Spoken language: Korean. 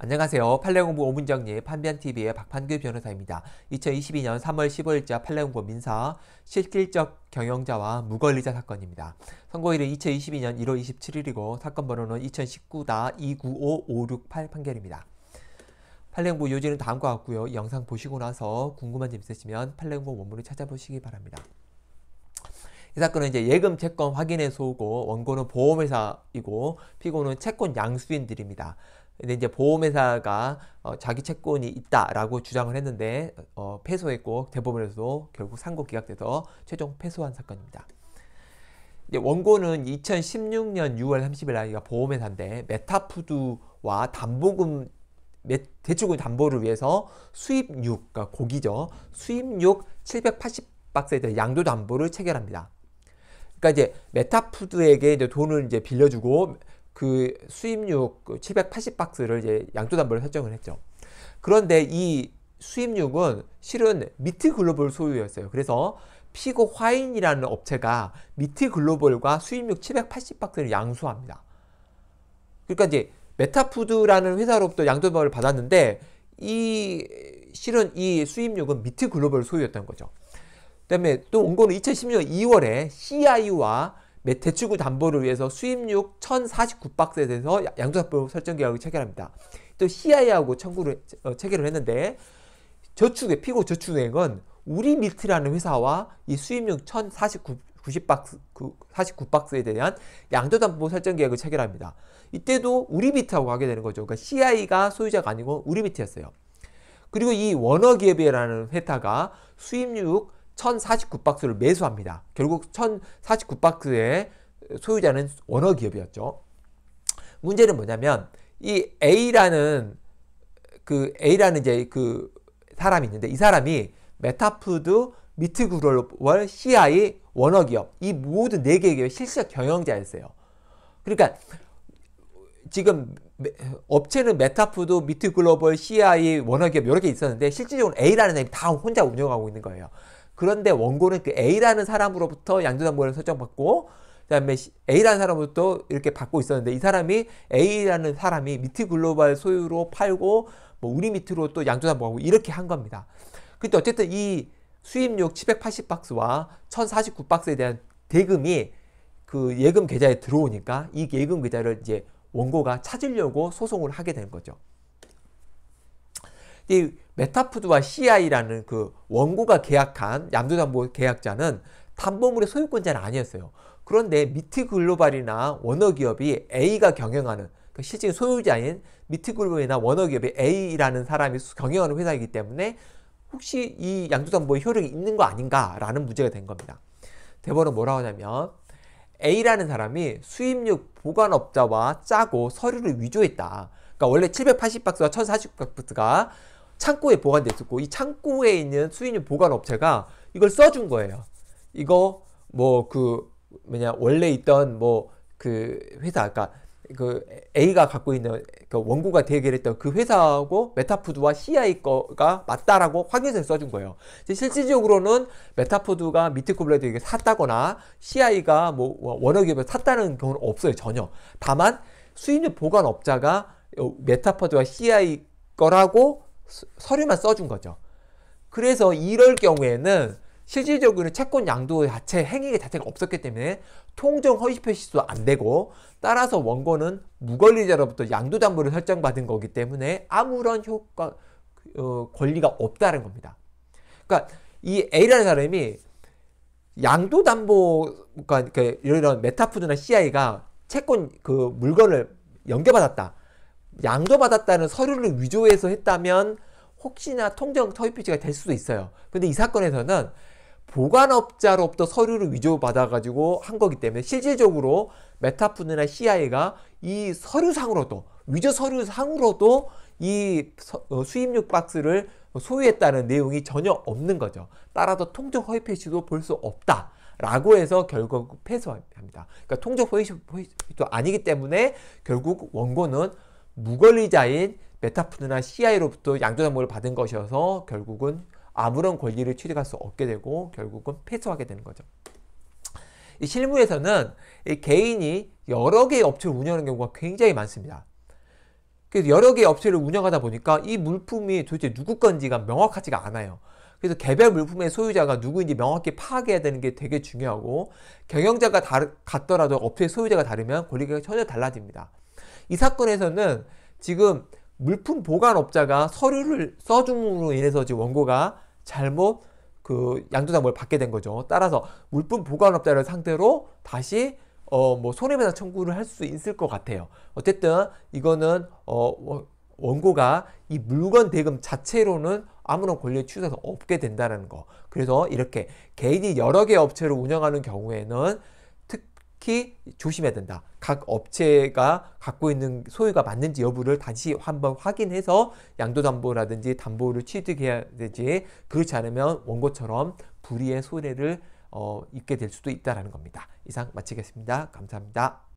안녕하세요. 판례공부 오문정리 판변TV의 박판규 변호사입니다. 2022년 3월 15일자 판례공부 민사 실질적 경영자와 무권리자 사건입니다. 선고일은 2022년 1월 27일이고 사건 번호는 2019-295568 판결입니다. 판례공부 요지는 다음과 같고요. 영상 보시고 나서 궁금한 점 있으시면 판례공부 원문을 찾아보시기 바랍니다. 이 사건은 이제 예금 채권 확인해 소고 원고는 보험회사이고 피고는 채권 양수인들입니다. 근데 이제 보험회사가 어, 자기 채권이 있다라고 주장을 했는데 어, 패소했고 대법원에서도 결국 상고 기각돼서 최종 패소한 사건입니다. 원고는 2016년 6월 30일 날 보험회사인데 메타푸드와 담보금 대출금 담보를 위해서 수입육, 그러니까 고기죠. 수입육 780박스에 양도 담보를 체결합니다. 그러니까 이제 메타푸드에게 이제 돈을 이제 빌려주고 그 수입육 780박스를 그 이제 양조단별로 설정을 했죠. 그런데 이 수입육은 실은 미트 글로벌 소유였어요. 그래서 피고 화인이라는 업체가 미트 글로벌과 수입육 780박스를 양수합니다. 그러니까 이제 메타푸드라는 회사로부터 양조단별을 받았는데 이 실은 이 수입육은 미트 글로벌 소유였던 거죠. 그다음에 또온 거는 2010년 2월에 CIU와 대출구 담보를 위해서 수입육 1049박스에 대해서 양도납부 설정 계약을 체결합니다. 또 CI하고 청구를 어, 체결을 했는데 저축의 피고 저축은행은 우리 밀트라는 회사와 이 수입육 1049박스 49박스에 대한 양도담보 설정 계약을 체결합니다. 이때도 우리비트하고 가게 되는 거죠. 그러니까 CI가 소유자가 아니고 우리비트였어요. 그리고 이 워너기업이라는 회사가 수입육 1049박스를 매수합니다. 결국 1049박스의 소유자는 원어 기업이었죠. 문제는 뭐냐면 이 A라는 그 A라는 이제 그 사람이 있는데 이 사람이 메타푸드 미트그로벌 CI 원어 기업 이 모든 네개 기업 실시 경영자였어요. 그러니까 지금 업체는 메타푸드, 미트글로벌, CI, 원어기업 이렇게 있었는데 실질적으로 A라는 애이 다 혼자 운영하고 있는 거예요. 그런데 원고는 그 A라는 사람으로부터 양조담보를 설정받고 그다음에 A라는 사람부터 으로 이렇게 받고 있었는데 이 사람이 A라는 사람이 미트 글로벌 소유로 팔고 뭐 우리 밑으로 또 양조담보하고 이렇게 한 겁니다. 근데 어쨌든 이 수입료 780박스와 1049박스에 대한 대금이 그 예금 계좌에 들어오니까 이 예금 계좌를 이제 원고가 찾으려고 소송을 하게 된 거죠. 이 메타푸드와 CI라는 그 원고가 계약한 얌도담보 계약자는 담보물의 소유권자는 아니었어요. 그런데 미트글로발이나 워너 기업이 A가 경영하는 그러 실제 소유자인 미트글로발이나 워너 기업이 A라는 사람이 경영하는 회사이기 때문에 혹시 이 양도담보의 효력이 있는 거 아닌가라는 문제가 된 겁니다. 대법은 뭐라고 하냐면 A라는 사람이 수입류 보관업자와 짜고 서류를 위조했다. 그러니까 원래 780박스와 1049박스가 창고에 보관돼 있었고 이 창고에 있는 수인류 보관 업체가 이걸 써준 거예요. 이거 뭐 그 뭐냐 원래 있던 뭐 그 회사 아까 그러니까 그 A가 갖고 있는 그 원고가 대결했던 그 회사하고 메타푸드와 CI 거가 맞다라고 확인서를 써준 거예요. 실질적으로는 메타푸드가 미트코블레드에게 샀다거나 CI가 뭐 원어기업에 샀다는 경우는 없어요 전혀. 다만 수입류 보관업자가 메타푸드와 CI 거라고 서류만 써준 거죠. 그래서 이럴 경우에는 실질적으로 채권 양도 자체 행위 자체가 없었기 때문에 통정 허위 표시도 안 되고 따라서 원고는 무권리자로부터 양도 담보를 설정받은 거기 때문에 아무런 효과 어, 권리가 없다는 겁니다. 그러니까 이 A라는 사람이 양도 담보 그러니까 그 이런 메타푸드나 CI가 채권 그 물건을 연계받았다. 양도받았다는 서류를 위조해서 했다면 혹시나 통정 터위표지가 될 수도 있어요. 근데 이 사건에서는 보관업자로부터 서류를 위조받아가지고 한 거기 때문에 실질적으로 메타푸드나 CI가 이 서류상으로도 위조 서류상으로도 이 어, 수입육 박스를 소유했다는 내용이 전혀 없는 거죠. 따라서 통정 허위 표시도 볼 수 없다. 라고 해서 결국 패소합니다. 그러니까 통정 허위 표시도 아니기 때문에 결국 원고는 무권리자인 메타푸드나 CI로부터 양도 담보를 받은 것이어서 결국은 아무런 권리를 취득할 수 없게 되고 결국은 패소하게 되는 거죠. 이 실무에서는 이 개인이 여러 개의 업체를 운영하는 경우가 굉장히 많습니다. 그래서 여러 개의 업체를 운영하다 보니까 이 물품이 도대체 누구 건지가 명확하지가 않아요. 그래서 개별 물품의 소유자가 누구인지 명확히 파악해야 되는 게 되게 중요하고 경영자가 다르, 같더라도 업체 소유자가 다르면 권리가 전혀 달라집니다. 이 사건에서는 지금 물품 보관업자가 서류를 써줌으로 인해서 지금 원고가 잘못 그 양도담보를 받게 된 거죠. 따라서 물품 보관업자를 상대로 다시 어 뭐 손해배상 청구를 할 수 있을 것 같아요. 어쨌든 이거는 어 원고가 이 물건 대금 자체로는 아무런 권리 취소서 없게 된다는 거. 그래서 이렇게 개인이 여러 개 업체를 운영하는 경우에는 특히 조심해야 된다. 각 업체가 갖고 있는 소유가 맞는지 여부를 다시 한번 확인해서 양도담보라든지 담보를 취득해야 되지 그렇지 않으면 원고처럼 불의의 손해를 어, 입게 될 수도 있다는 겁니다. 이상 마치겠습니다. 감사합니다.